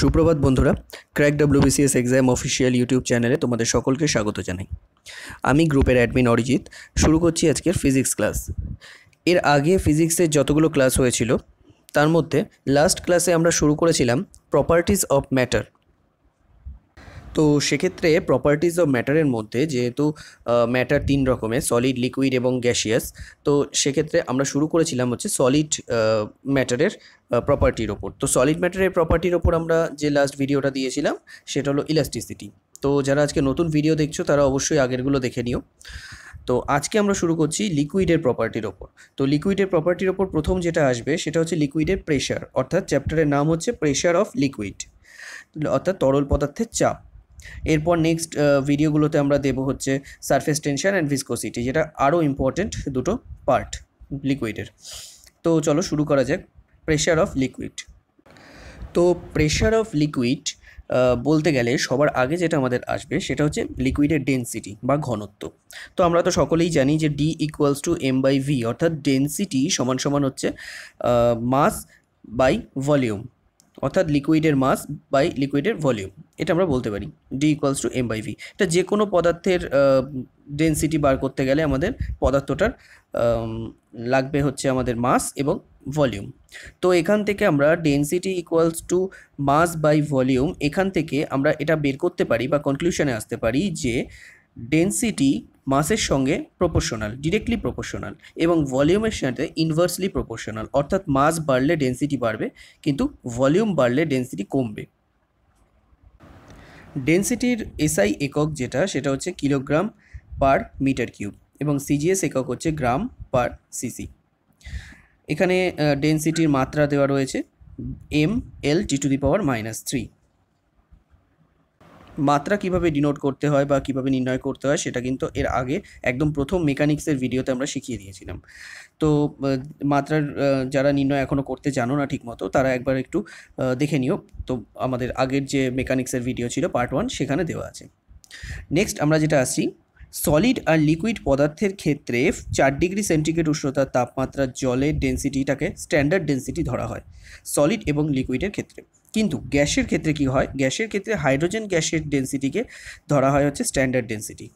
সুপ্রভাত বন্ধুরা crack WBCS exam official YouTube চ্যানেলে তোমাদের সকলকে স্বাগত জানাই আমি গ্রুপের অ্যাডমিন অরিজিৎ শুরু করছি আজকের ফিজিক্স ক্লাস এর আগে ফিজিক্সের যতগুলো ক্লাস হয়েছিল তার মধ্যে লাস্ট ক্লাসে আমরা শুরু করেছিলাম প্রপার্টিস অফ ম্যাটার তো সেক্ষেত্রে প্রপার্টিজ অফ ম্যাটারের মধ্যে যেহেতু ম্যাটার তিন রকমের সলিড লিকুইড এবং গ্যাসিয়াস তো সেক্ষেত্রে আমরা শুরু করেছিলাম হচ্ছে সলিড ম্যাটারের প্রপার্টির ওপর তো সলিড ম্যাটারের প্রপার্টির ওপর আমরা যে লাস্ট ভিডিওটা দিয়েছিলাম সেটা হলো ইলাস্টিসিটি তো যারা আজকে নতুন ভিডিও দেখছো তারা অবশ্যই আগেরগুলো দেখে নিও তো আজকে আমরা শুরু করছি লিকুইডের প্রপার্টির ওপর তো লিকুইডের প্রপার্টির ওপর প্রথম যেটা আসবে সেটা হচ্ছে লিকুইডের প্রেশার অর্থাৎ চ্যাপ্টারের নাম হচ্ছে প্রেশার অফ লিকুইড অর্থাৎ তরল পদার্থের চাপ এরপর নেক্সট ভিডিওগুলোতে আমরা দেব হচ্ছে সারফেস টেনশন অ্যান্ড ভিসকোসিটি যেটা আরও ইম্পর্টেন্ট দুটো পার্ট লিকুইডের তো চলো শুরু করা যাক প্রেশার অফ লিকুইড তো প্রেশার অফ লিকুইড বলতে গেলে সবার আগে যেটা আমাদের আসবে সেটা হচ্ছে লিকুইডের ডেন্সিটি বা ঘনত্ব তো আমরা তো সকলেই জানি যে D equals to M by V অর্থাৎ ডেন্সিটি সমান সমান হচ্ছে মাস বাই ভলিউম অর্থাৎ লিকুইডের মাস বাই লিকুইডের ভলিউম এটা আমরা বলতে পারি D equals to M by V এটা যে কোনো পদার্থের ডেন্সিটি বার করতে গেলে আমাদের পদার্থটার লাগবে হচ্ছে আমাদের মাস এবং ভলিউম তো এখান থেকে আমরা density equals to mass by volume এখান থেকে আমরা এটা বের করতে পারি বা কনক্লুশনে আসতে পারি যে ডেন্সিটি মাসের সঙ্গে প্রপোর্শনাল ডিরেক্টলি প্রপোর্শনাল এবং ভলিউমের সাথে ইনভার্সলি প্রপোর্শনাল অর্থাৎ মাস বাড়লে ডেন্সিটি বাড়বে কিন্তু ভলিউম বাড়লে ডেন্সিটি কমবে ডেন্সিটির এসআই একক যেটা সেটা হচ্ছে কিলোগ্রাম পার মিটার কিউব এবং সিজিএস একক হচ্ছে গ্রাম পার সিসি এখানে ডেন্সিটির মাত্রা দেওয়া রয়েছে M L T to the power minus three মাত্রা কিভাবে ডিনোট করতে হয় বা কিভাবে নির্ণয় করতে হয় সেটা কিন্তু এর আগে একদম প্রথম মেকানিক্সের ভিডিওতে আমরা শিখিয়ে দিয়েছিলাম তো মাত্রার যারা নির্ণয় এখনও করতে জানো না ঠিকমতো তারা একবার একটু দেখে নিও তো আমাদের আগের যে মেকানিক্সের ভিডিও ছিল পার্ট ওয়ান সেখানে দেওয়া আছে নেক্সট আমরা যেটা আসি সলিড আর লিকুইড পদার্থের ক্ষেত্রে চার ডিগ্রি সেন্টিগ্রেড উষ্ণতার তাপমাত্রা জলের ডেন্সিটিটাকে স্ট্যান্ডার্ড ডেন্সিটি ধরা হয় সলিড এবং লিকুইডের ক্ষেত্রে কিন্তু গ্যাসের ক্ষেত্রে কি হয় গ্যাসের ক্ষেত্রে হাইড্রোজেন গ্যাসের ডেন্সিটিকে ধরা হয় হচ্ছে স্ট্যান্ডার্ড ডেন্সিটি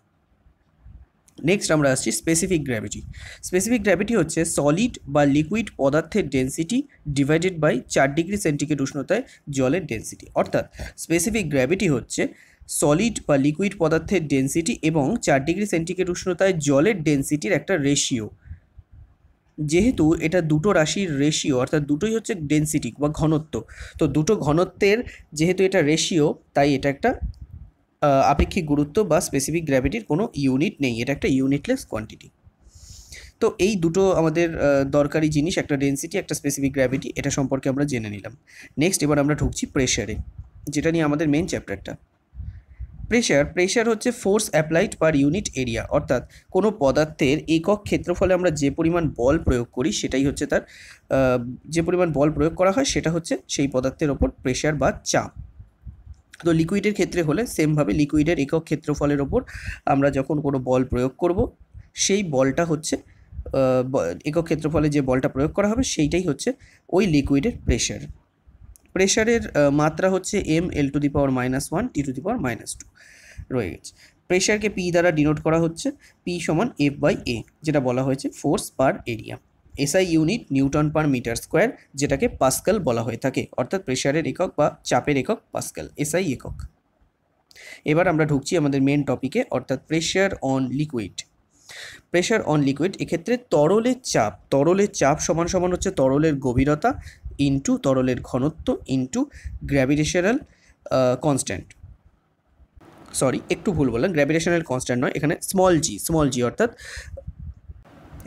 নেক্সট আমরা আসছি স্পেসিফিক গ্র্যাভিটি স্পেসিফিক গ্র্যাভিটি হচ্ছে সলিড বা লিকুইড পদার্থের ডেন্সিটি ডিভাইডেড বাই চার ডিগ্রি সেন্টিগ্রেড উষ্ণতায় জলের ডেন্সিটি অর্থাৎ স্পেসিফিক গ্র্যাভিটি হচ্ছে সলিড বা লিকুইড পদার্থের ডেন্সিটি এবং চার ডিগ্রি সেন্টিগ্রেড উষ্ণতায় জলের ডেন্সিটির একটা রেশিও যেহেতু এটা দুটো রাশির রেশিও অর্থাৎ দুটোই হচ্ছে ডেন্সিটি বা ঘনত্ব তো দুটো ঘনত্বের যেহেতু এটা রেশিও তাই এটা একটা আপেক্ষিক গুরুত্ব বা স্পেসিফিক গ্র্যাভিটির কোনো ইউনিট নেই এটা একটা ইউনিটলেস কোয়ান্টিটি তো এই দুটো আমাদের দরকারি জিনিস একটা ডেন্সিটি একটা স্পেসিফিক গ্র্যাভিটি এটা সম্পর্কে আমরা জেনে নিলাম নেক্সট এবার আমরা ঢুকছি প্রেশারে যেটা নিয়ে আমাদের মেন চ্যাপ্টারটা প্রেশার প্রেশার হচ্ছে force applied per unit area অর্থাৎ কোনো পদার্থের একক ক্ষেত্রফলে আমরা যে পরিমাণ বল প্রয়োগ করি সেটাই হচ্ছে তার যে পরিমাণ বল প্রয়োগ করা হয় সেটা হচ্ছে সেই পদার্থের ওপর প্রেশার বা চাপ তো লিকুইডের ক্ষেত্রে হলে সেমভাবে লিকুইডের একক ক্ষেত্রফলের ওপর আমরা যখন কোনো বল প্রয়োগ করব সেই বলটা হচ্ছে একক ক্ষেত্রফলে যে বলটা প্রয়োগ করা হবে সেইটাই হচ্ছে ওই লিকুইডের প্রেশার প্রেশারের মাত্রা হচ্ছে M L to the power minus one T to the power minus two রয়ে গেছে প্রেশারকে পি দ্বারা ডিনোট করা হচ্ছে পি সমান এফ বাই এ যেটা বলা হয়েছে force per area SI unit newton per metre square যেটাকে পাস্কাল বলা হয়ে থাকে অর্থাৎ প্রেশারের একক বা চাপের একক পাস্কাল এসআই একক এবার আমরা ঢুকছি আমাদের মেন টপিকে অর্থাৎ pressure on liquid pressure on liquid এক্ষেত্রে তরলের চাপ তরলের চাপ সমান সমান হচ্ছে তরলের গভীরতা ইন্টু তরলের ঘনত্ব ইন্টু গ্র্যাভিটেশনাল কনস্ট্যান্ট সরি একটু ভুল বললাম গ্র্যাভিটেশনাল কনস্ট্যান্ট নয় এখানে স্মল জি স্মল জি অর্থাৎ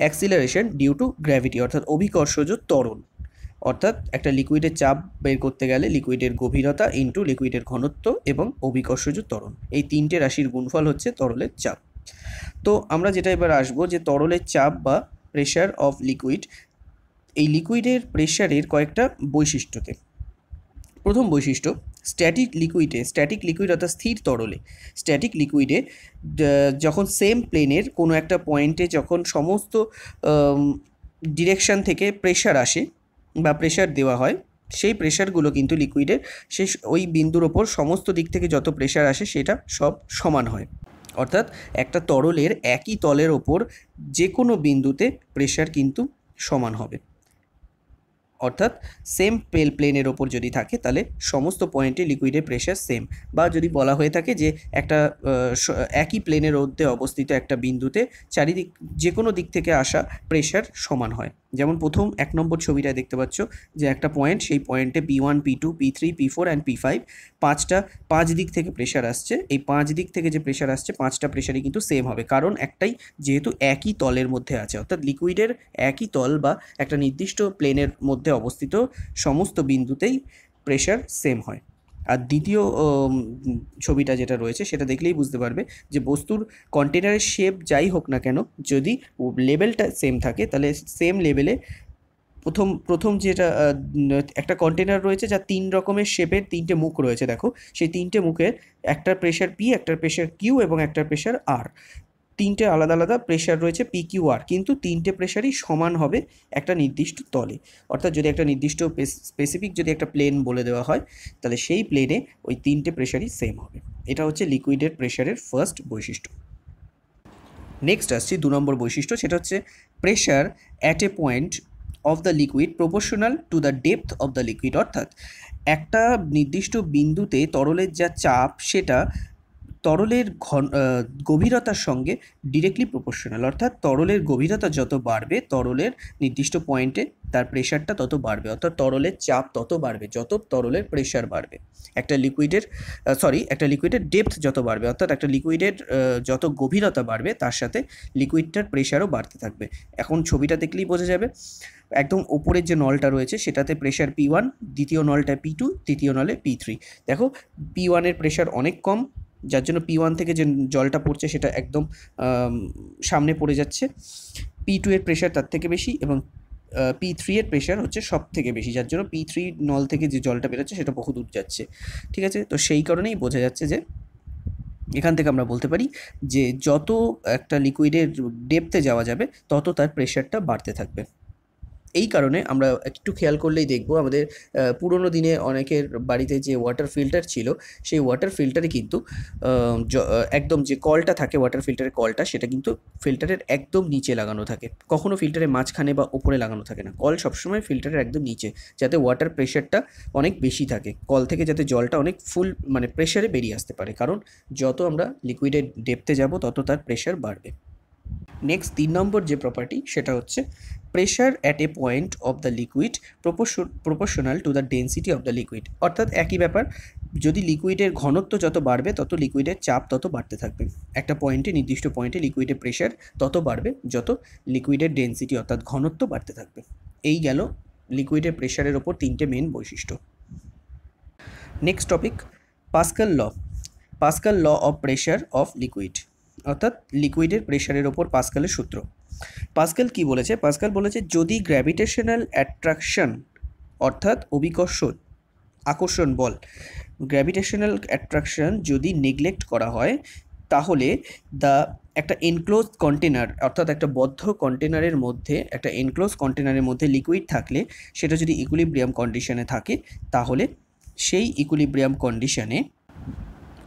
অ্যাক্সিলারেশন ডিউ টু গ্র্যাভিটি অর্থাৎ অভিকর্ষজ তরল অর্থাৎ একটা লিকুইডের চাপ বের করতে গেলে লিকুইডের গভীরতা ইন্টু লিকুইডের ঘনত্ব এবং অভিকর্ষজ তরল এই তিনটে রাশির গুণফল হচ্ছে তরলের চাপ তো আমরা যেটা এবার আসবো যে তরলের চাপ বা প্রেশার অফ লিকুইড এই লিকুইডের প্রেশারের কয়েকটা বৈশিষ্ট্যতে প্রথম বৈশিষ্ট্য স্ট্যাটিক লিকুইডে স্ট্যাটিক লিকুইড অর্থাৎ স্থির তরলে স্ট্যাটিক লিকুইডে যখন সেম প্লেনের কোনো একটা পয়েন্টে যখন সমস্ত ডিরেকশান থেকে প্রেশার আসে বা প্রেশার দেওয়া হয় সেই প্রেশারগুলো কিন্তু লিকুইডের সে ওই বিন্দুর ওপর সমস্ত দিক থেকে যত প্রেশার আসে সেটা সব সমান হয় অর্থাৎ একটা তরলের একই তলের ওপর যে কোনো বিন্দুতে প্রেশার কিন্তু সমান হবে অর্থাৎ সেম পেল প্লেনের ওপর যদি থাকে তাহলে সমস্ত পয়েন্টে লিকুইডের প্রেশার সেম বা যদি বলা হয়ে থাকে যে একটা একই প্লেনের মধ্যে অবস্থিত একটা বিন্দুতে চারিদিক যে কোনো দিক থেকে আসা প্রেশার সমান হয় যেমন প্রথম এক নম্বর ছবিটায় দেখতে পাচ্ছ যে একটা পয়েন্ট সেই পয়েন্টে P one P two P three P four and P five পাঁচটা পাঁচ দিক থেকে প্রেশার আসছে এই পাঁচ দিক থেকে যে প্রেশার আসছে পাঁচটা প্রেশারই কিন্তু সেম হবে কারণ একটাই যেহেতু একই তলের মধ্যে আছে অর্থাৎ লিকুইডের একই তল বা একটা নির্দিষ্ট প্লেনের মধ্যে অবস্থিত সমস্ত বিন্দুতেই প্রেশার সেম হয় আর দ্বিতীয় ছবিটা যেটা রয়েছে সেটা দেখলেই বুঝতে পারবে যে বস্তুর কন্টেনারের শেপ যাই হোক না কেন যদি লেভেলটা সেম থাকে তাহলে সেম লেভেলে প্রথম প্রথম যেটা একটা কন্টেনার রয়েছে যা তিন রকমের শেপের তিনটে মুখ রয়েছে দেখো সেই তিনটে মুখের একটা প্রেশার পি একটা প্রেশার কিউ এবং একটা প্রেশার আর তিনটে আলাদা আলাদা প্রেশার রয়েছে কিউ আর কিন্তু তিনটে প্রেশারই সমান হবে একটা নির্দিষ্ট তলে অর্থাৎ যদি একটা নির্দিষ্ট স্পেসিফিক যদি একটা প্লেন বলে দেওয়া হয় তাহলে সেই প্লেনে ওই তিনটে প্রেশারই সেম হবে এটা হচ্ছে লিকুইডের প্রেশারের ফার্স্ট বৈশিষ্ট্য নেক্সট আসছি দু নম্বর বৈশিষ্ট্য সেটা হচ্ছে pressure at a point of the liquid proportional to the depth of the liquid অর্থাৎ একটা নির্দিষ্ট বিন্দুতে তরলের যা চাপ সেটা তরলের ঘন গভীরতার সঙ্গে ডিরেক্টলি প্রপোর্শনাল অর্থাৎ তরলের গভীরতা যত বাড়বে তরলের নির্দিষ্ট পয়েন্টে তার প্রেশারটা তত বাড়বে অর্থাৎ তরলের চাপ তত বাড়বে যত তরলের প্রেশার বাড়বে একটা লিকুইডের সরি একটা লিকুইডের ডেপথ যত বাড়বে অর্থাৎ একটা লিকুইডের যত গভীরতা বাড়বে তার সাথে লিকুইডটার প্রেশারও বাড়তে থাকবে এখন ছবিটা দেখলেই বোঝা যাবে একদম ওপরের যে নলটা রয়েছে সেটাতে প্রেশার পি ওয়ান দ্বিতীয় নলটা পি টু তৃতীয় নলে পি থ্রি দেখো পি ওয়ানের প্রেশার অনেক কম যার জন্য পি ওয়ান থেকে যে জলটা পড়ছে সেটা একদম সামনে পড়ে যাচ্ছে পি টু এর প্রেশার তার থেকে বেশি এবং পি থ্রি এর প্রেশার হচ্ছে সব থেকে বেশি যার জন্য পি থ্রি নল থেকে যে জলটা বেরোচ্ছে সেটা বহু দূর যাচ্ছে ঠিক আছে তো সেই কারণেই বোঝা যাচ্ছে যে এখান থেকে আমরা বলতে পারি যে যত একটা লিকুইডের ডেপথে যাওয়া যাবে তত তার প্রেশারটা বাড়তে থাকবে এই কারণে আমরা একটু খেয়াল করলেই দেখব আমাদের পুরনো দিনে অনেকের বাড়িতে যে ওয়াটার ফিল্টার ছিল সেই ওয়াটার ফিল্টারে কিন্তু একদম যে কলটা থাকে ওয়াটার ফিল্টারের কলটা সেটা কিন্তু ফিল্টারের একদম নিচে লাগানো থাকে কখনও ফিল্টারের মাঝখানে বা ওপরে লাগানো থাকে না কল সবসময় ফিল্টারের একদম নিচে যাতে ওয়াটার প্রেশারটা অনেক বেশি থাকে কল থেকে যাতে জলটা অনেক ফুল মানে প্রেশারে বেরিয়ে আসতে পারে কারণ যত আমরা লিকুইডের ডেপতে যাব তত তার প্রেশার বাড়বে নেক্সট তিন নম্বর যে প্রপার্টি সেটা হচ্ছে pressure at a point of the liquid proportional to the density of the liquid অর্থাৎ একই ব্যাপার যদি লিকুইডের ঘনত্ব যত বাড়বে তত লিকুইডের চাপ তত বাড়তে থাকবে একটা পয়েন্টে নির্দিষ্ট পয়েন্টে লিকুইডের প্রেশার তত বাড়বে যত লিকুইডের ডেন্সিটি অর্থাৎ ঘনত্ব বাড়তে থাকবে এই গেল লিকুইডের প্রেশারের ওপর তিনটে মেন বৈশিষ্ট্য next topic Pascal law Pascal law of pressure of liquid অর্থাৎ লিকুইডের প্রেশারের ওপর পাস্কালের সূত্র পাসকেল কি বলেছে পাসকেল বলেছে যদি গ্র্যাভিটেশনাল অ্যাট্রাকশন অর্থাৎ অভিকর্ষ আকর্ষণ বল গ্র্যাভিটেশনাল অ্যাট্রাকশন যদি নেগলেক্ট করা হয় তাহলে দ্য একটা এনক্লোজ কন্টেনার অর্থাৎ একটা বদ্ধ কন্টেনারের মধ্যে একটা এনক্লোজ কন্টেনারের মধ্যে লিকুইড থাকলে সেটা যদি ইকুলিব্রিয়াম কন্ডিশনে থাকে তাহলে সেই ইকুলিব্রিয়াম কন্ডিশনে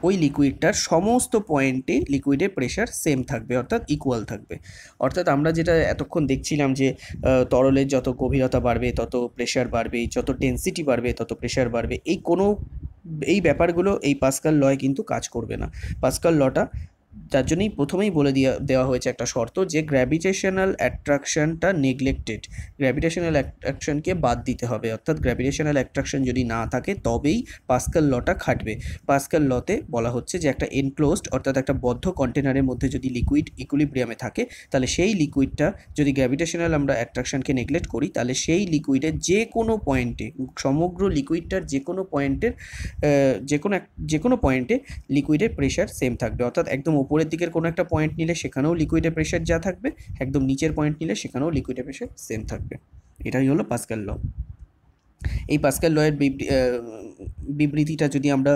ওই লিকুইডটার সমস্ত পয়েন্টে লিকুইডের প্রেশার সেম থাকবে অর্থাৎ ইকুয়াল থাকবে অর্থাৎ আমরা যেটা এতক্ষণ দেখছিলাম যে তরলের যত গভীরতা বাড়বে তত প্রেশার বাড়বে যত ডেন্সিটি বাড়বে তত প্রেশার বাড়বে এই কোনো এই ব্যাপারগুলো এই পাস্কাল লয় কিন্তু কাজ করবে না পাস্কাল লটা তার জন্যই প্রথমেই বলে দিয়ে দেওয়া হয়েছে একটা শর্ত যে গ্র্যাভিটেশনাল অ্যাট্রাকশনটা নেগলেক্টেড গ্র্যাভিটেশনাল অ্যাট্রাকশনকে বাদ দিতে হবে অর্থাৎ গ্র্যাভিটেশনাল অ্যাট্রাকশন যদি না থাকে তবেই পাস্কাল লটা খাটবে পাস্কাল লতে বলা হচ্ছে যে একটা এনক্লোজড অর্থাৎ একটা বদ্ধ কন্টেনারের মধ্যে যদি লিকুইড ইকুলিব্রিয়ামে থাকে তাহলে সেই লিকুইডটা যদি গ্র্যাভিটেশনাল আমরা অ্যাট্রাকশনকে নেগলেক্ট করি তাহলে সেই লিকুইডের যে কোনো পয়েন্টে সমগ্র লিকুইডটার যে কোনো পয়েন্টের যে কোনো এক যে কোনো পয়েন্টে লিকুইডের প্রেশার সেম থাকবে অর্থাৎ একদম ওপরে উপরের দিকের কোনো একটা পয়েন্ট নিলে সেখানেও লিকুইডে প্রেশার যা থাকবে একদম নিচের পয়েন্ট নিলে সেখানেও লিকুইডে প্রেশার সেম থাকবে এটাই হলো পাস্কাল ল এই পাস্কাল লয়ের বিবৃতিটা যদি আমরা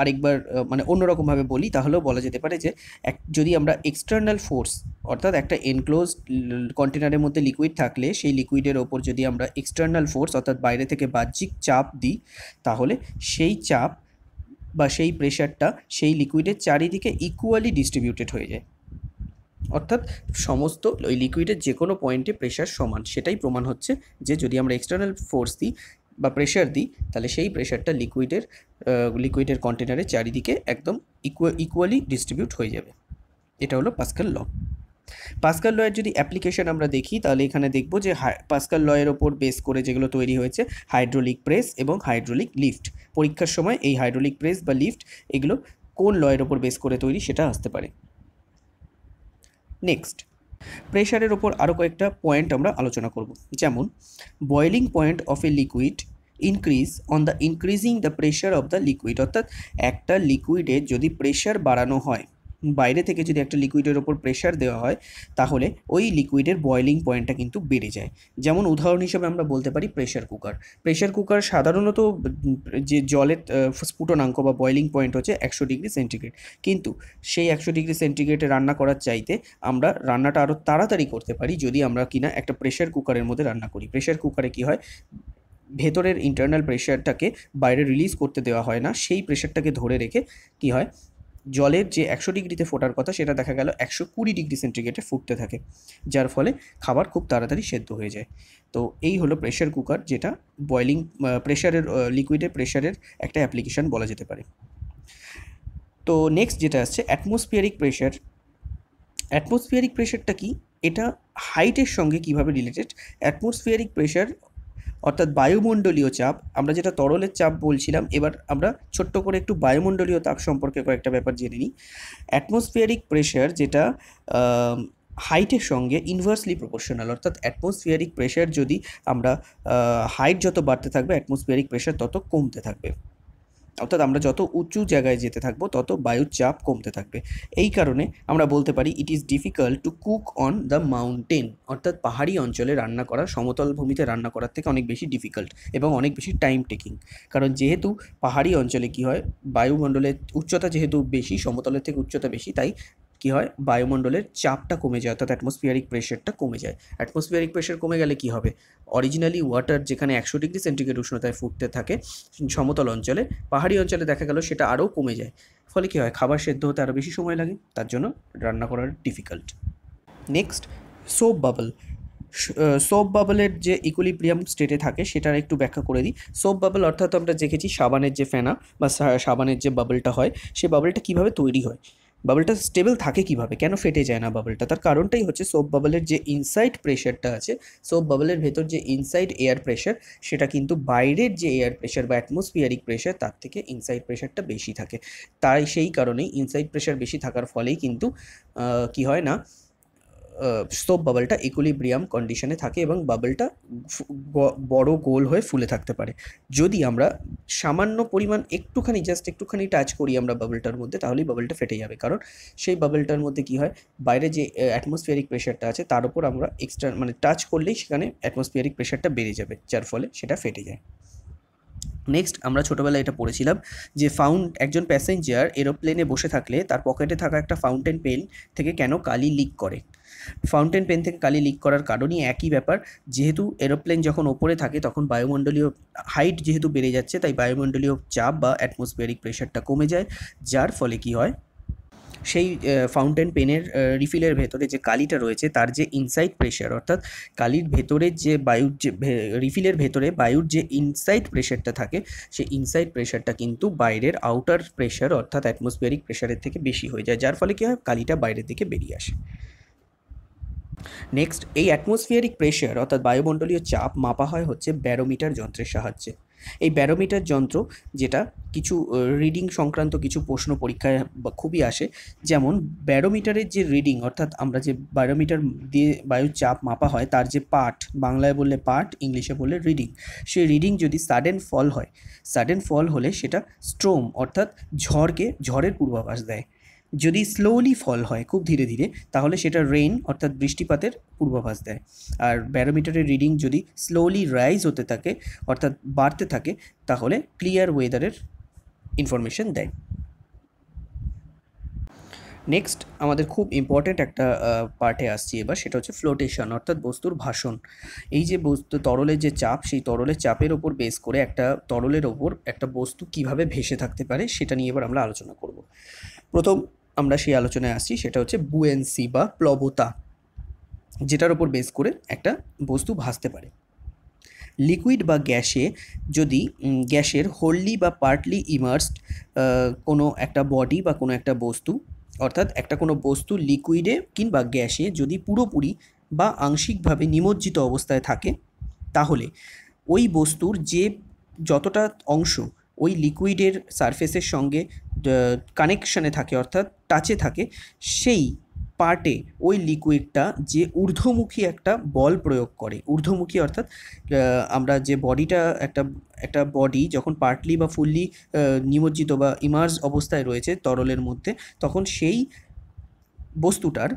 আরেকবার মানে অন্যরকমভাবে বলি তাহলেও বলা যেতে পারে যে এক যদি আমরা এক্সটার্নাল ফোর্স অর্থাৎ একটা এনক্লোজ কন্টেনারের মধ্যে লিকুইড থাকলে সেই লিকুইডের ওপর যদি আমরা এক্সটার্নাল ফোর্স অর্থাৎ বাইরে থেকে বাহ্যিক চাপ দিই তাহলে সেই চাপ বা সেই প্রেশারটা সেই লিকুইডের চারিদিকে ইকুয়ালি ডিস্ট্রিবিউটেড হয়ে যায় অর্থাৎ সমস্ত ওই লিকুইডের যে কোনো পয়েন্টে প্রেশার সমান সেটাই প্রমাণ হচ্ছে যে যদি আমরা এক্সটার্নাল ফোর্স দিই বা প্রেশার দিই তাহলে সেই প্রেশারটা লিকুইডের লিকুইডের কন্টেনারের চারিদিকে একদম ইকুয়ালি ডিস্ট্রিবিউট হয়ে যাবে এটা হলো পাস্কাল ল পাস্কাল লয়ের যদি অ্যাপ্লিকেশন আমরা দেখি তাহলে এখানে দেখব যে পাস্কাল লয়ের ওপর বেস করে যেগুলো তৈরি হয়েছে হাইড্রোলিক প্রেস এবং হাইড্রোলিক লিফট পরীক্ষার সময় এই হাইড্রোলিক প্রেস বা লিফট এগুলো কোন লয়ের ওপর বেস করে তৈরি সেটা আসতে পারে নেক্সট প্রেশারের ওপর আরও কয়েকটা পয়েন্ট আমরা আলোচনা করব যেমন boiling point of a liquid increase on the increasing the pressure of the liquid অর্থাৎ একটা লিকুইডে যদি প্রেশার বাড়ানো হয় বাইরে থেকে যদি একটা লিকুইডের ওপর প্রেশার দেওয়া হয় তাহলে ওই লিকুইডের বয়লিং পয়েন্টটা কিন্তু বেড়ে যায় যেমন উদাহরণ হিসেবে আমরা বলতে পারি প্রেশার কুকার প্রেশার কুকার সাধারণত যে জলের স্ফুটনাঙ্ক বা বয়লিং পয়েন্ট হচ্ছে একশো ডিগ্রি সেন্টিগ্রেড কিন্তু সেই একশো ডিগ্রি সেন্টিগ্রেডে রান্না করার চাইতে আমরা রান্নাটা আরও তাড়াতাড়ি করতে পারি যদি আমরা কিনা একটা প্রেশার কুকারের মধ্যে রান্না করি প্রেশার কুকারে কি হয় ভেতরের ইন্টারনাল প্রেশারটাকে বাইরে রিলিজ করতে দেওয়া হয় না সেই প্রেশারটাকে ধরে রেখে কি হয় জলের যে একশো ডিগ্রিতে ফোটার কথা সেটা দেখা গেল একশো কুড়ি ডিগ্রি সেন্টিগ্রেডে ফুটতে থাকে যার ফলে খাবার খুব তাড়াতাড়ি সেদ্ধ হয়ে যায় তো এই হলো প্রেশার কুকার যেটা বয়লিং প্রেশারের লিকুইডে প্রেশারের একটা অ্যাপ্লিকেশান বলা যেতে পারে তো নেক্সট যেটা আসছে অ্যাটমসফিয়ারিক প্রেশার অ্যাটমসফিয়ারিক প্রেশারটা কি এটা হাইটের সঙ্গে কিভাবে রিলেটেড অ্যাটমসফিয়ারিক প্রেশার অর্থাৎ বায়ুমণ্ডলীয় চাপ আমরা যেটা তরলের চাপ বলছিলাম এবার আমরা ছোট্ট করে একটু বায়ুমণ্ডলীয় তাপ সম্পর্কে কয়েকটা ব্যাপার জেনে নিই অ্যাটমসফিয়ারিক প্রেশার যেটা হাইটের সঙ্গে ইনভার্সলি প্রপোর্শনাল অর্থাৎ অ্যাটমসফিয়ারিক প্রেশার যদি আমরা হাইট যত বাড়তে থাকবে অ্যাটমসফিয়ারিক প্রেশার তত কমতে থাকবে অর্থাৎ আমরা যত উঁচু জায়গায় যেতে থাকবো তত বায়ুর চাপ কমতে থাকবে এই কারণে আমরা বলতে পারি it is difficult to cook on the mountain অর্থাৎ পাহাড়ি অঞ্চলে রান্না করা সমতল ভূমিতে রান্না করার থেকে অনেক বেশি ডিফিকাল্ট এবং অনেক বেশি টাইম টেকিং কারণ যেহেতু পাহাড়ি অঞ্চলে কি হয় বায়ুমণ্ডলের উচ্চতা যেহেতু বেশি সমতলের থেকে উচ্চতা বেশি তাই কি হয় বায়ুমণ্ডলের চাপটা কমে যায় অর্থাৎ অ্যাটমসফিয়ারিক প্রেশারটা কমে যায় অ্যাটমসফিয়ারিক প্রেশার কমে গেলে কি হবে অরিজিনালি ওয়াটার যেখানে একশো ডিগ্রি সেন্টিগ্রেড উষ্ণতায় ফুটতে থাকে সমতল অঞ্চলে পাহাড়ি অঞ্চলে দেখা গেল সেটা আরও কমে যায় ফলে কী হয় খাবার সেদ্ধ হতে আরও বেশি সময় লাগে তার জন্য রান্না করার difficult next soap bubble soap বাবলের যে ইকুলিব্রিয়াম স্টেটে থাকে সেটার একটু ব্যাখ্যা করে দিই সোপ বাবল অর্থাৎ আমরা দেখেছি সাবানের যে ফেনা বা সাবানের যে বাবলটা হয় সেই বাবলটা কীভাবে তৈরি হয় বাবলটা স্টেবল থাকে কিভাবে কেন ফেটে যায় না বাবলটা তার কারণটাই হচ্ছে সোপ বাবলের যে ইনসাইড প্রেশারটা আছে সোপ বাবলের ভেতর যে ইনসাইড এয়ার প্রেশার সেটা কিন্তু বাইরের যে এয়ার প্রেশার বা অ্যাটমসফিয়ারিক প্রেশার তার থেকে ইনসাইড প্রেশারটা বেশি থাকে তাই সেই কারণেই ইনসাইড প্রেশার বেশি থাকার ফলেই কিন্তু কি হয় না সোপ বাবলটা ইকুলিব্রিয়াম কন্ডিশনে থাকে এবং বাবলটা বড় গোল হয়ে ফুলে থাকতে পারে যদি আমরা সামান্য পরিমাণ একটুখানি জাস্ট একটুখানি টাচ করি আমরা বাবলটার মধ্যে তাহলেই বাবলটা ফেটে যাবে কারণ সেই বাবলটার মধ্যে কি হয় বাইরে যে অ্যাটমসফিয়ারিক প্রেশারটা আছে তার উপর আমরা এক্সট্রা মানে টাচ করলেই সেখানে অ্যাটমসফিয়ারিক প্রেশারটা বেড়ে যাবে যার ফলে সেটা ফেটে যায় নেক্সট আমরা ছোটোবেলায় এটা পড়েছিলাম যে ফাউন্ড একজন প্যাসেঞ্জার এরোপ্লেনে বসে থাকলে তার পকেটে থাকা একটা ফাউন্টেন পেন থেকে কেন কালি লিক করে ফাউন্টেন পেন থেকে কালি লিক করার কারণই একই ব্যাপার যেহেতু এরোপ্লেন যখন ওপরে থাকে তখন বায়ুমণ্ডলীয় হাইট যেহেতু বেড়ে যাচ্ছে তাই বায়ুমণ্ডলীয় চাপ বা অ্যাটমসফিয়ারিক প্রেশারটা কমে যায় যার ফলে কি হয় সেই ফাউন্টেন পেনের রিফিলের ভেতরে যে কালিটা রয়েছে তার যে ইনসাইড প্রেশার অর্থাৎ কালির ভেতরে যে বায়ুর যে রিফিলের ভেতরে বায়ুর যে ইনসাইড প্রেশারটা থাকে সেই ইনসাইড প্রেশারটা কিন্তু বাইরের আউটার প্রেশার অর্থাৎ অ্যাটমসফিয়ারিক প্রেশারের থেকে বেশি হয়ে যায় যার ফলে কী হয় কালিটা বাইরের দিকে বেরিয়ে আসে নেক্সট এই অ্যাটমসফিয়ারিক প্রেশার অর্থাৎ বায়ুমণ্ডলীয় চাপ মাপা হয় হচ্ছে ব্যারোমিটার যন্ত্রের সাহায্যে এই ব্যারোমিটার যন্ত্র যেটা কিছু রিডিং সংক্রান্ত কিছু প্রশ্ন পরীক্ষায় খুবই আসে যেমন ব্যারোমিটারের যে রিডিং অর্থাৎ আমরা যে ব্যারোমিটার দিয়ে বায়ুর চাপ মাপা হয় তার যে পার্ট বাংলায় বললে পার্ট ইংলিশে বললে রিডিং সেই রিডিং যদি সাডেন ফল হয় সাডেন ফল হলে সেটা স্ট্রোম অর্থাৎ ঝড়কে ঝড়ের পূর্বাভাস দেয় যদি স্লোলি ফল হয় খুব ধীরে ধীরে তাহলে সেটা রেইন অর্থাৎ বৃষ্টিপাতের পূর্বাভাস দেয় আর ব্যারোমিটারের রিডিং যদি স্লোলি রাইজ হতে থাকে অর্থাৎ বাড়তে থাকে তাহলে ক্লিয়ার ওয়েদারের ইনফরমেশন দেয় নেক্সট আমাদের খুব ইম্পর্ট্যান্ট একটা পার্টে আসছি এবার সেটা হচ্ছে ফ্লোটেশন অর্থাৎ বস্তুর ভাষণ এই যে বস্তু তরলের যে চাপ সেই তরলের চাপের ওপর বেস করে একটা তরলের ওপর একটা বস্তু কিভাবে ভেসে থাকতে পারে সেটা নিয়ে এবার আমরা আলোচনা করব প্রথম আমরা সেই আলোচনায় আসছি সেটা হচ্ছে বুয়েন্সি বা প্লবতা যেটার ওপর বেস করে একটা বস্তু ভাসতে পারে লিকুইড বা গ্যাসে যদি গ্যাসের হোললি বা পার্টলি ইমার্সড কোনো একটা বডি বা কোনো একটা বস্তু অর্থাৎ একটা কোনো বস্তু লিকুইডে কিংবা গ্যাসে যদি পুরোপুরি বা আংশিকভাবে নিমজ্জিত অবস্থায় থাকে তাহলে ওই বস্তুর যে যতটা অংশ ওই লিকুইডের সারফেসের সঙ্গে কানেকশানে থাকে অর্থাৎ টাচে থাকে সেই পার্টে ওই লিকুইডটা যে ঊর্ধ্বমুখী একটা বল প্রয়োগ করে ঊর্ধ্বমুখী অর্থাৎ আমরা যে বডিটা একটা একটা বডি যখন পার্টলি বা ফুললি নিমজ্জিত বা ইমার্জ অবস্থায় রয়েছে তরলের মধ্যে তখন সেই বস্তুটার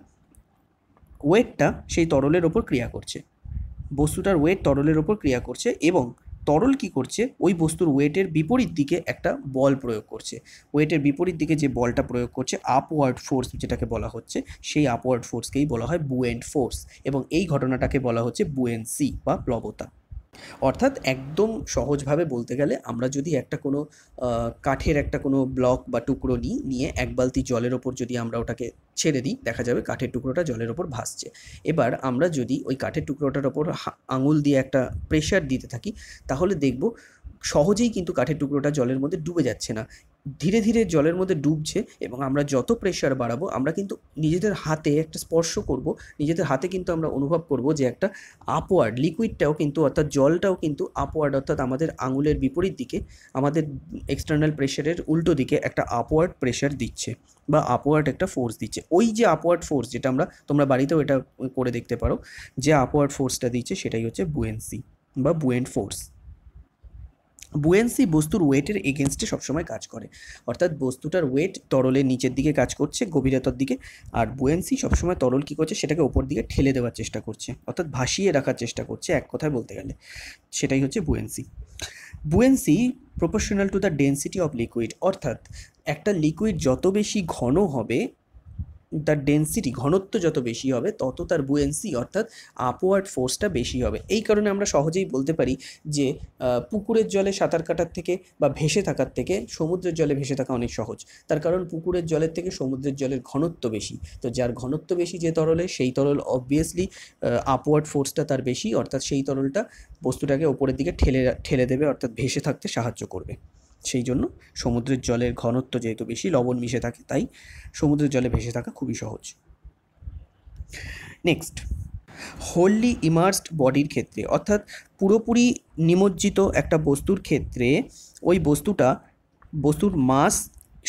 ওয়েটটা সেই তরলের ওপর ক্রিয়া করছে বস্তুটার ওয়েট তরলের ওপর ক্রিয়া করছে এবং তরল কি করছে ওই বস্তুর ওয়েটের বিপরীত দিকে একটা বল প্রয়োগ করছে ওয়েটের বিপরীত দিকে যে বলটা প্রয়োগ করছে আপওয়ার্ড ফোর্স যেটাকে বলা হচ্ছে সেই আপওয়ার্ড ফোর্সকেই বলা হয় বুয়েন্ট ফোর্স এবং এই ঘটনাটাকে বলা হচ্ছে বুয়েন্সি বা প্লবতা অর্থাৎ একদম সহজভাবে বলতে গেলে আমরা যদি একটা কোনো কাঠের একটা কোনো ব্লক বা টুকরো নিই নিয়ে এক বালতি জলের ওপর যদি আমরা ওটাকে ছেড়ে দিই দেখা যাবে কাঠের টুকরোটা জলের ওপর ভাসছে এবার আমরা যদি ওই কাঠের টুকরোটার ওপর আঙুল দিয়ে একটা প্রেশার দিতে থাকি তাহলে দেখব সহজেই কিন্তু কাঠের টুকরোটা জলের মধ্যে ডুবে যাচ্ছে না ধীরে ধীরে জলের মধ্যে ডুবছে এবং আমরা যত প্রেশার বাড়াবো আমরা কিন্তু নিজেদের হাতে একটা স্পর্শ করব নিজেদের হাতে কিন্তু আমরা অনুভব করব যে একটা আপওয়ার্ড লিকুইডটাও কিন্তু অর্থাৎ জলটাও কিন্তু আপওয়ার্ড অর্থাৎ আমাদের আঙুলের বিপরীত দিকে আমাদের এক্সটার্নাল প্রেশারের উল্টো দিকে একটা আপওয়ার্ড প্রেশার দিচ্ছে বা আপওয়ার্ড একটা ফোর্স দিচ্ছে ওই যে আপওয়ার্ড ফোর্স যেটা আমরা তোমরা বাড়িতেও এটা করে দেখতে পারো যে আপওয়ার্ড ফোর্সটা দিচ্ছে সেটাই হচ্ছে বুয়েন্সি বা বুয়েন্ট ফোর্স বুয়েন্সি বস্তুর ওয়েটের এগেনস্টে সবসময় কাজ করে অর্থাৎ বস্তুটার ওয়েট তরলের নিচের দিকে কাজ করছে গভীরতার দিকে আর বুয়েন্সি সবসময় তরল কী করছে সেটাকে ওপর দিকে ঠেলে দেওয়ার চেষ্টা করছে অর্থাৎ ভাসিয়ে রাখার চেষ্টা করছে এক কথায় বলতে গেলে সেটাই হচ্ছে buoyancy buoyancy proportional to the density of liquid অর্থাৎ একটা লিকুইড যত বেশি ঘন হবে তার ডেন্সিটি ঘনত্ব যত বেশি হবে তত তার বুয়েন্সি অর্থাৎ আপওয়ার্ড ফোর্সটা বেশি হবে এই কারণে আমরা সহজেই বলতে পারি যে পুকুরের জলে সাঁতার কাটার থেকে বা ভেসে থাকার থেকে সমুদ্রের জলে ভেসে থাকা অনেক সহজ তার কারণ পুকুরের জলের থেকে সমুদ্রের জলের ঘনত্ব বেশি তো যার ঘনত্ব বেশি যে তরলে সেই তরল অবভিয়াসলি আপওয়ার্ড ফোর্সটা তার বেশি অর্থাৎ সেই তরলটা বস্তুটাকে ওপরের দিকে ঠেলে ঠেলে দেবে অর্থাৎ ভেসে থাকতে সাহায্য করবে সেই জন্য সমুদ্রের জলের ঘনত্ব যেহেতু বেশি লবণ মিশে থাকে তাই সমুদ্রের জলে ভেসে থাকা খুবই সহজ নেক্সট হোললি ইমার্সড বডির ক্ষেত্রে অর্থাৎ পুরোপুরি নিমজ্জিত একটা বস্তুর ক্ষেত্রে ওই বস্তুটা বস্তুর মাস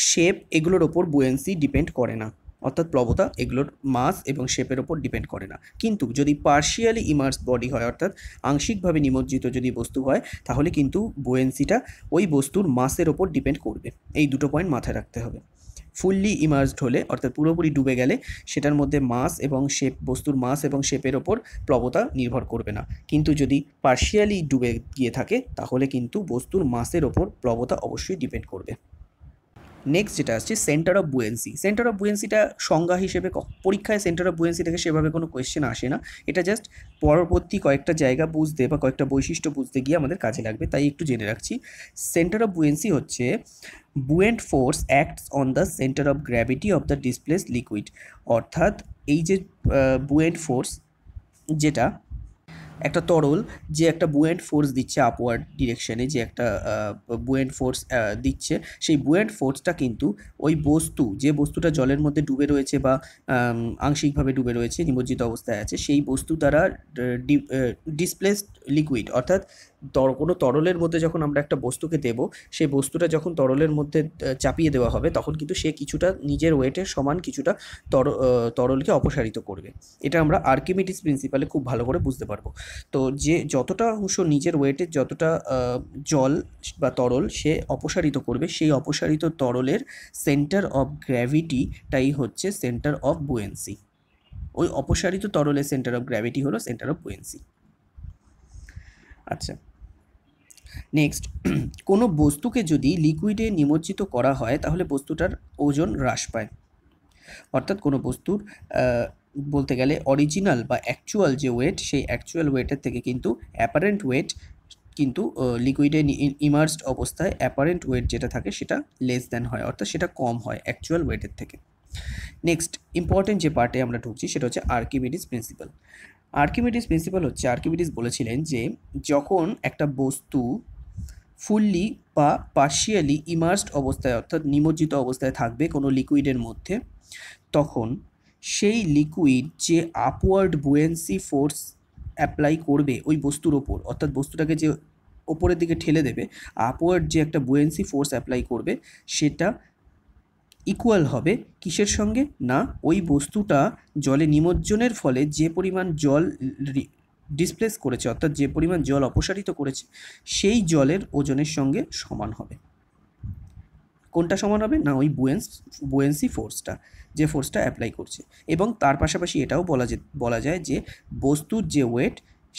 শেপ এগুলোর ওপর বুয়েন্সি ডিপেন্ড করে না অর্থাৎ প্লবতা এগুলোর মাস এবং শেপের ওপর ডিপেন্ড করে না কিন্তু যদি পার্শিয়ালি ইমার্স বডি হয় অর্থাৎ আংশিকভাবে নিমজ্জিত যদি বস্তু হয় তাহলে কিন্তু বোয়েন্সিটা ওই বস্তুর মাসের ওপর ডিপেন্ড করবে এই দুটো পয়েন্ট মাথায় রাখতে হবে ফুললি ইমার্সড হলে অর্থাৎ পুরোপুরি ডুবে গেলে সেটার মধ্যে মাস এবং শেপ বস্তুর মাস এবং শেপের ওপর প্লবতা নির্ভর করবে না কিন্তু যদি পার্শিয়ালি ডুবে গিয়ে থাকে তাহলে কিন্তু বস্তুর মাসের ওপর প্লবতা অবশ্যই ডিপেন্ড করবে নেক্সট যেটা আসছে centre of buoyancy centre of বুয়েন্সিটা সংজ্ঞা হিসেবে পরীক্ষায় সেন্টার অফ বুয়েন্সি থেকে সেভাবে কোনো কোয়েশ্চেন আসে না এটা জাস্ট পরবর্তী কয়েকটা জায়গা বুঝতে বা কয়েকটা বৈশিষ্ট্য বুঝতে গিয়ে আমাদের কাজে লাগবে তাই একটু জেনে রাখছি সেন্টার অফ বুয়েন্সি হচ্ছে buoyant force acts on the centre of gravity of the displace liquid অর্থাৎ এই যে বুয়েন্ট ফোর্স যেটা একটা তরল যে একটা বুয়েন্ট ফোর্স দিচ্ছে আপওয়ার্ড ডিরেকশনে যে একটা বুয়েন্ট ফোর্স দিচ্ছে সেই বুয়েন্ট ফোর্সটা কিন্তু ওই বস্তু যে বস্তুটা জলের মধ্যে ডুবে রয়েছে বা আংশিকভাবে ডুবে রয়েছে নিমজ্জিত অবস্থায় আছে সেই বস্তু দ্বারা ডিসপ্লেসড লিকুইড অর্থাৎ তর কোনো তরলের মধ্যে যখন আমরা একটা বস্তুকে দেব সেই বস্তুটা যখন তরলের মধ্যে চাপিয়ে দেওয়া হবে তখন কিন্তু সে কিছুটা নিজের ওয়েটের সমান কিছুটা তর তরলকে অপসারিত করবে এটা আমরা আর্কিমিডিস প্রিন্সিপালে খুব ভালো করে বুঝতে পারবো তো যে যতটা অংশ নিজের ওয়েটের যতটা জল বা তরল সে অপসারিত করবে সেই অপসারিত তরলের সেন্টার অফ গ্র্যাভিটিটাই হচ্ছে সেন্টার অফ বুয়েন্সি ওই অপসারিত তরলের সেন্টার অফ গ্র্যাভিটি হলো সেন্টার অফ বুয়েন্সি আচ্ছা নেক্সট কোনো বস্তুকে যদি লিকুইডে নিমজ্জিত করা হয় তাহলে বস্তুটার ওজন হ্রাস পায় অর্থাৎ কোনো বস্তুর বলতে গেলে অরিজিনাল বা অ্যাকচুয়াল যে ওয়েট সেই অ্যাকচুয়াল ওয়েটের থেকে কিন্তু অ্যাপারেন্ট ওয়েট কিন্তু লিকুইডে ইমার্সড অবস্থায় অ্যাপারেন্ট ওয়েট যেটা থাকে সেটা লেস দ্যান হয় অর্থাৎ সেটা কম হয় অ্যাকচুয়াল ওয়েটের থেকে নেক্সট ইম্পর্টেন্ট যে পার্টে আমরা ঢুকছি সেটা হচ্ছে আর্কিমিডিস প্রিন্সিপাল আর্কিমিডিস প্রিন্সিপাল হচ্ছে আর্কিমিডিস বলেছিলেন যে যখন একটা বস্তু ফুললি বা পার্শিয়ালি ইমার্সড অবস্থায় অর্থাৎ নিমজ্জিত অবস্থায় থাকবে কোনো লিকুইডের মধ্যে তখন সেই লিকুইড যে আপওয়ার্ড বুয়েন্সি ফোর্স অ্যাপ্লাই করবে ওই বস্তুর ওপর অর্থাৎ বস্তুটাকে যে ওপরের দিকে ঠেলে দেবে আপওয়ার্ড যে একটা বুয়েন্সি ফোর্স অ্যাপ্লাই করবে সেটা ইকুয়াল হবে কিসের সঙ্গে না ওই বস্তুটা জলে নিমজ্জনের ফলে যে পরিমাণ জল ডিসপ্লেস করেছে অর্থাৎ যে পরিমাণ জল অপসারিত করেছে সেই জলের ওজনের সঙ্গে সমান হবে কোনটা সমান হবে না ওই বুয়েন্স বুয়েন্সি ফোর্সটা যে ফোর্সটা অ্যাপ্লাই করছে এবং তার পাশাপাশি এটাও বলা যে বলা যায় যে বস্তুর যে ওয়েট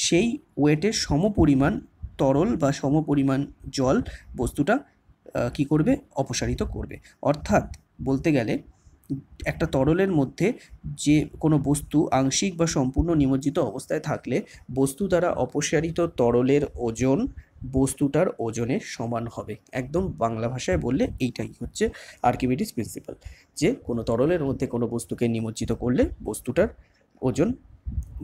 সেই ওয়েটের সমপরিমাণ তরল বা সমপরিমাণ জল বস্তুটা কি করবে অপসারিত করবে অর্থাৎ বলতে গেলে একটা তরলের মধ্যে যে কোনো বস্তু আংশিক বা সম্পূর্ণ নিমজ্জিত অবস্থায় থাকলে বস্তু দ্বারা অপসারিত তরলের ওজন বস্তুটার ওজনের সমান হবে একদম বাংলা ভাষায় বললে এইটাই হচ্ছে আর্কিমিডিস প্রিন্সিপাল যে কোনো তরলের মধ্যে কোনো বস্তুকে নিমজ্জিত করলে বস্তুটার ওজন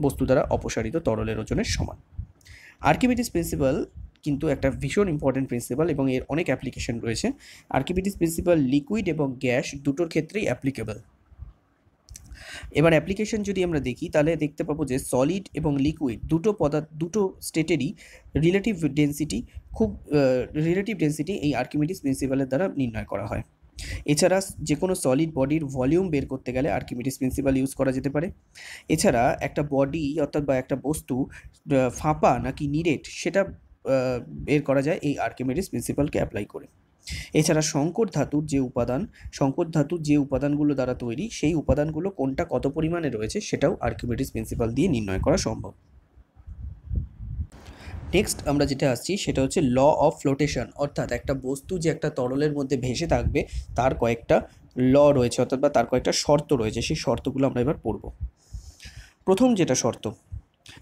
বস্তু দ্বারা অপসারিত তরলের ওজনের সমান আর্কিমিডিস প্রিন্সিপাল কিন্তু একটা ভীষণ ইম্পর্টেন্ট প্রিন্সিপাল এবং এর অনেক অ্যাপ্লিকেশন রয়েছে আর্কিপিটিস প্রিন্সিপাল লিকুইড এবং গ্যাস দুটোর ক্ষেত্রেই অ্যাপ্লিকেবল এবার অ্যাপ্লিকেশন যদি আমরা দেখি তাহলে দেখতে পাবো যে সলিড এবং লিকুইড দুটো পদার্থ দুটো স্টেটেরই রিলেটিভ ডেন্সিটি খুব রিলেটিভ ডেন্সিটি এই আর্কিমিটিস প্রিন্সিপালের দ্বারা নির্ণয় করা হয় এছাড়া যে কোনো সলিড বডির ভলিউম বের করতে গেলে আর্কিমিটিস প্রিন্সিপাল ইউজ করা যেতে পারে এছাড়া একটা বডি অর্থাৎ বা একটা বস্তু ফাঁপা নাকি নিরেট সেটা বের করা যায় এই আর্কিমিডিস প্রিন্সিপালকে অ্যাপ্লাই করে এছাড়া সংকর ধাতুর যে উপাদান সংকর ধাতুর যে উপাদানগুলো দ্বারা তৈরি সেই উপাদানগুলো কোনটা কত পরিমাণে রয়েছে সেটাও আর্কিমিডিস প্রিন্সিপাল দিয়ে নির্ণয় করা সম্ভব নেক্সট আমরা যেটা আসছি সেটা হচ্ছে ল অফ ফ্লোটেশন অর্থাৎ একটা বস্তু যে একটা তরলের মধ্যে ভেসে থাকবে তার কয়েকটা ল রয়েছে অর্থাৎ বা তার কয়েকটা শর্ত রয়েছে সেই শর্তগুলো আমরা এবার পড়ব প্রথম যেটা শর্ত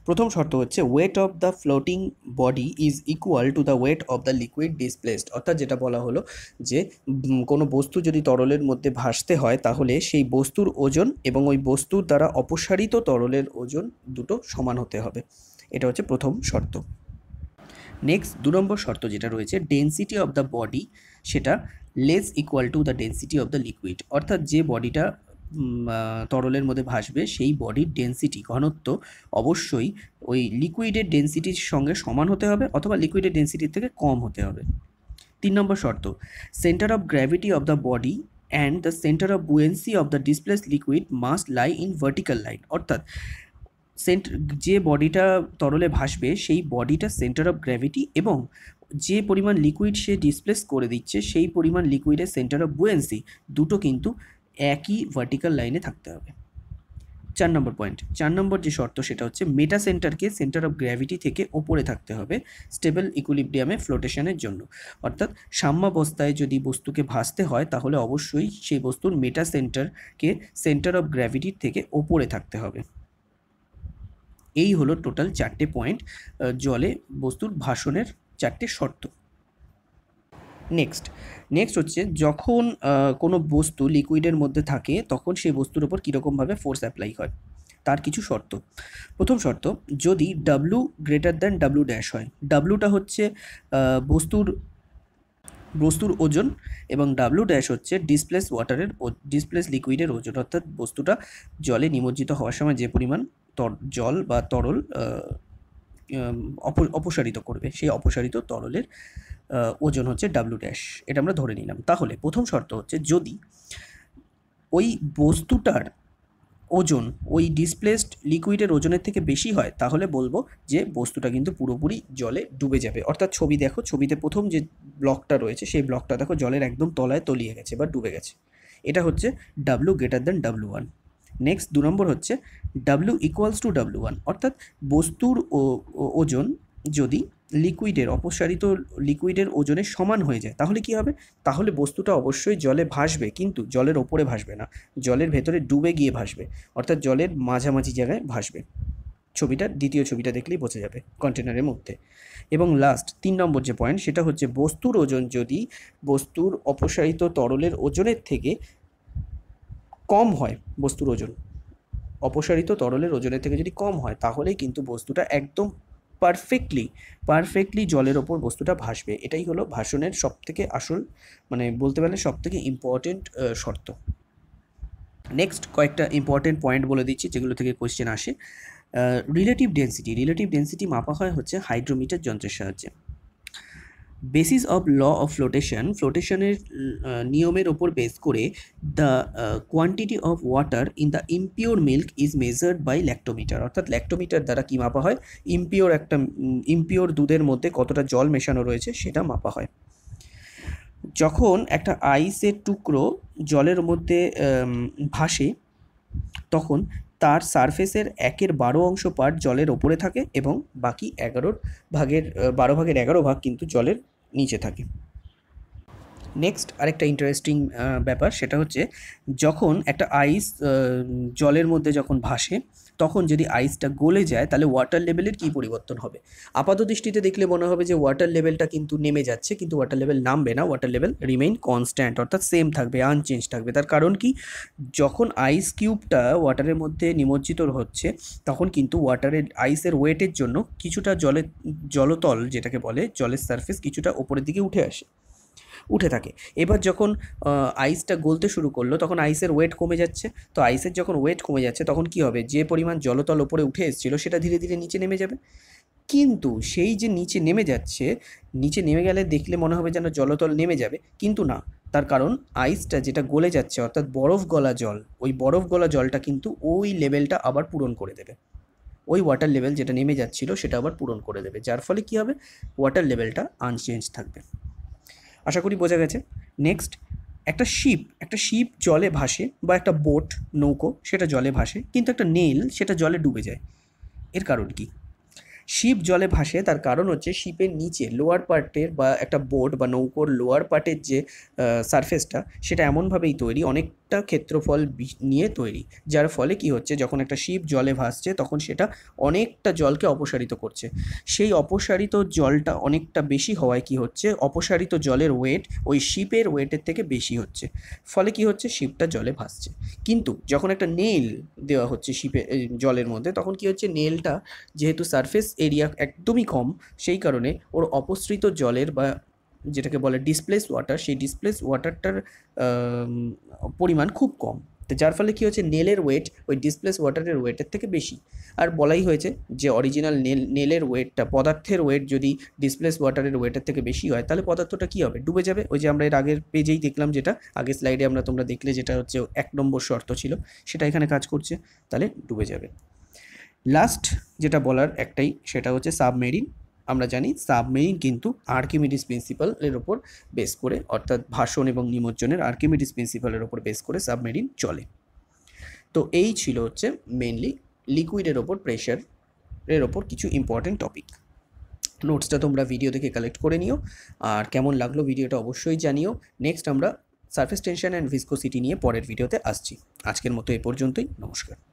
প্রথম শর্ত হচ্ছে weight of the floating body is equal to the weight of the liquid displaced অর্থাৎ যেটা বলা হলো যে কোনো বস্তু যদি তরলের মধ্যে ভাসতে হয় তাহলে সেই বস্তুর ওজন এবং ওই বস্তুর দ্বারা অপসারিত তরলের ওজন দুটো সমান হতে হবে এটা হচ্ছে প্রথম শর্ত নেক্সট দু নম্বর শর্ত যেটা রয়েছে ডেন্সিটি অফ দ্য বডি সেটা less equal to the density of the liquid অর্থাৎ যে বডিটা তরলের মধ্যে ভাসবে সেই বডির ডেন্সিটি ঘনত্ব অবশ্যই ওই লিকুইডের ডেন্সিটির সঙ্গে সমান হতে হবে অথবা লিকুইডের ডেন্সিটির থেকে কম হতে হবে তিন নম্বর শর্ত centre of gravity of the body and the centre of buoyancy of the displace liquid must lie in vertical line অর্থাৎ সেন্ট যে বডিটা তরলে ভাসবে সেই বডিটা সেন্টার অফ গ্র্যাভিটি এবং যে পরিমাণ লিকুইড সে ডিসপ্লেস করে দিচ্ছে সেই পরিমাণ লিকুইডের সেন্টার অফ বুয়েন্সি দুটো কিন্তু একই ভার্টিক্যাল লাইনে থাকতে হবে চার নম্বর পয়েন্ট চার নম্বর যে শর্ত সেটা হচ্ছে মেটা সেন্টারকে সেন্টার অফ গ্র্যাভিটি থেকে ওপরে থাকতে হবে স্টেবল ইকুলিবডিয়ামে ফ্লোটেশনের জন্য অর্থাৎ সাম্যাবস্থায় যদি বস্তুকে ভাসতে হয় তাহলে অবশ্যই সেই বস্তুর মেটা সেন্টারকে সেন্টার অফ গ্র্যাভিটির থেকে ওপরে থাকতে হবে এই হলো টোটাল চারটে পয়েন্ট জলে বস্তুর ভাষণের চারটে শর্ত নেক্সট নেক্সট হচ্ছে যখন কোনো বস্তু লিকুইডের মধ্যে থাকে তখন সেই বস্তুর ওপর কীরকমভাবে ফোর্স অ্যাপ্লাই হয় তার কিছু শর্ত প্রথম শর্ত যদি W greater than W dash হয় ডাব্লুটা হচ্ছে বস্তুর বস্তুর ওজন এবং ডাব্লু ড্যাশ হচ্ছে ডিসপ্লেস ওয়াটারের ডিসপ্লেস লিকুইডের ওজন অর্থাৎ বস্তুটা জলে নিমজ্জিত হওয়ার সময় যে পরিমাণ জল বা তরল অপসারিত করবে সেই অপসারিত তরলের ওজন হচ্ছে ডাব্লু ড্যাশ এটা আমরা ধরে নিলাম তাহলে প্রথম শর্ত হচ্ছে যদি ওই বস্তুটার ওজন ওই ডিসপ্লেসড লিকুইডের ওজনের থেকে বেশি হয় তাহলে বলবো যে বস্তুটা কিন্তু পুরোপুরি জলে ডুবে যাবে অর্থাৎ ছবি দেখো ছবিতে প্রথম যে ব্লকটা রয়েছে সেই ব্লকটা দেখো জলের একদম তলায় তলিয়ে গেছে বা ডুবে গেছে এটা হচ্ছে W greater than W one next দু নম্বর হচ্ছে W equals to W one অর্থাৎ বস্তুর ওজন যদি লিকুইডের অপসারিত লিকুইডের ওজনের সমান হয়ে যায় তাহলে কি হবে তাহলে বস্তুটা অবশ্যই জলে ভাসবে কিন্তু জলের ওপরে ভাসবে না জলের ভেতরে ডুবে গিয়ে ভাসবে অর্থাৎ জলের মাঝামাঝি জায়গায় ভাসবে ছবিটা দ্বিতীয় ছবিটা দেখলেই বোঝা যাবে কন্টেনারের মধ্যে এবং লাস্ট তিন নম্বর যে পয়েন্ট সেটা হচ্ছে বস্তুর ওজন যদি বস্তুর অপসারিত তরলের ওজনের থেকে কম হয় বস্তুর ওজন অপসারিত তরলের ওজনের থেকে যদি কম হয় তাহলেই কিন্তু বস্তুটা একদম পারফেক্টলি পারফেক্টলি জলের ওপর বস্তুটা ভাসবে এটাই হলো ভাষণের সবথেকে আসল মানে বলতে পারলে থেকে ইম্পর্টেন্ট শর্ত নেক্সট কয়েকটা ইম্পর্টেন্ট পয়েন্ট বলে দিচ্ছি যেগুলো থেকে কোয়েশ্চেন আসে রিলেটিভ ডেন্সিটি রিলেটিভ ডেন্সিটি মাপা হয় হচ্ছে হাইড্রোমিটার যন্ত্রের সাহায্যে basis of law of flotation ফ্লোটেশনের নিয়মের ওপর বেস করে the quantity of water in the impure milk is measured by lactometer অর্থাৎ ল্যাক্টোমিটার দ্বারা কী মাপা হয় ইম্পিওর একটা ইম্পিওর দুধের মধ্যে কতটা জল মেশানো রয়েছে সেটা মাপা হয় যখন একটা আইসের টুকরো জলের মধ্যে ভাসে তখন তার সারফেসের একের বারো অংশ পার্ট জলের ওপরে থাকে এবং বাকি এগারোর ভাগের বারো ভাগের এগারো ভাগ কিন্তু জলের নিচে থাকে নেক্সট আরেকটা ইন্টারেস্টিং ব্যাপার সেটা হচ্ছে যখন একটা আইস জলের মধ্যে যখন ভাসে তখন যদি আইসটা গলে যায় তাহলে ওয়াটার লেভেলের কী পরিবর্তন হবে আপাত দৃষ্টিতে দেখলে মনে হবে যে ওয়াটার লেভেলটা কিন্তু নেমে যাচ্ছে কিন্তু ওয়াটার লেভেল নামবে না ওয়াটার লেভেল রিমেইন কনস্ট্যান্ট অর্থাৎ সেম থাকবে আনচেঞ্জ থাকবে তার কারণ কি যখন আইস কিউবটা ওয়াটারের মধ্যে নিমজ্জিত হচ্ছে তখন কিন্তু ওয়াটারের আইসের ওয়েটের জন্য কিছুটা জলের জলতল যেটাকে বলে জলের সারফেস কিছুটা ওপরের দিকে উঠে আসে উঠে থাকে এবার যখন আইসটা গলতে শুরু করলো তখন আইসের ওয়েট কমে যাচ্ছে তো আইসের যখন ওয়েট কমে যাচ্ছে তখন কি হবে যে পরিমাণ জলতল ওপরে উঠে এসেছিলো সেটা ধীরে ধীরে নিচে নেমে যাবে কিন্তু সেই যে নিচে নেমে যাচ্ছে নিচে নেমে গেলে দেখলে মনে হবে যেন জলতল নেমে যাবে কিন্তু না তার কারণ আইসটা যেটা গলে যাচ্ছে অর্থাৎ বরফ গলা জল ওই বরফ গলা জলটা কিন্তু ওই লেভেলটা আবার পূরণ করে দেবে ওই ওয়াটার লেভেল যেটা নেমে যাচ্ছিলো সেটা আবার পূরণ করে দেবে যার ফলে কী হবে ওয়াটার লেভেলটা আনচেঞ্জ থাকবে আশা করি বোঝা গেছে নেক্সট একটা শিপ একটা শিপ জলে ভাসে বা একটা বোট নৌকো সেটা জলে ভাসে কিন্তু একটা নেল সেটা জলে ডুবে যায় এর কারণ কি শিপ জলে ভাসে তার কারণ হচ্ছে শিপের নিচে লোয়ার পার্টের বা একটা বোট বা নৌকোর লোয়ার পার্টের যে সারফেসটা সেটা এমনভাবেই তৈরি অনেক একটা ক্ষেত্রফল নিয়ে তৈরি যার ফলে কি হচ্ছে যখন একটা শিপ জলে ভাসছে তখন সেটা অনেকটা জলকে অপসারিত করছে সেই অপসারিত জলটা অনেকটা বেশি হওয়ায় কি হচ্ছে অপসারিত জলের ওয়েট ওই শিপের ওয়েটের থেকে বেশি হচ্ছে ফলে কি হচ্ছে শিপটা জলে ভাসছে কিন্তু যখন একটা নেল দেওয়া হচ্ছে শিপে জলের মধ্যে তখন কি হচ্ছে নেলটা যেহেতু সারফেস এরিয়া একদমই কম সেই কারণে ওর অপসৃত জলের বা যেটাকে বলে ডিসপ্লেস ওয়াটার সেই ডিসপ্লেস ওয়াটারটার পরিমাণ খুব কম তো যার ফলে কী হচ্ছে নেলের ওয়েট ওই ডিসপ্লেস ওয়াটারের ওয়েটের থেকে বেশি আর বলাই হয়েছে যে অরিজিনাল নেল নেলের ওয়েটটা পদার্থের ওয়েট যদি ডিসপ্লেস ওয়াটারের ওয়েটের থেকে বেশি হয় তাহলে পদার্থটা কী হবে ডুবে যাবে ওই যে আমরা এর আগের পেজেই দেখলাম যেটা আগের স্লাইডে আমরা তোমরা দেখলে যেটা হচ্ছে এক নম্বর শর্ত ছিল সেটা এখানে কাজ করছে তাহলে ডুবে যাবে লাস্ট যেটা বলার একটাই সেটা হচ্ছে সাবমেরিন আমরা জানি সাবমেরিন কিন্তু আর্কিমিডিস প্রিন্সিপালের ওপর বেস করে অর্থাৎ ভাষণ এবং নিমজ্জনের আর্কিমিডিস প্রিন্সিপালের ওপর বেস করে সাবমেরিন চলে তো এই ছিল হচ্ছে মেনলি লিকুইডের ওপর প্রেশারের ওপর কিছু ইম্পর্টেন্ট টপিক নোটসটা তোমরা ভিডিও থেকে কালেক্ট করে নিও আর কেমন লাগলো ভিডিওটা অবশ্যই জানিও নেক্সট আমরা সার্ফেস টেনশন অ্যান্ড ভিসকোসিটি নিয়ে পরের ভিডিওতে আসছি আজকের মতো এ পর্যন্তই নমস্কার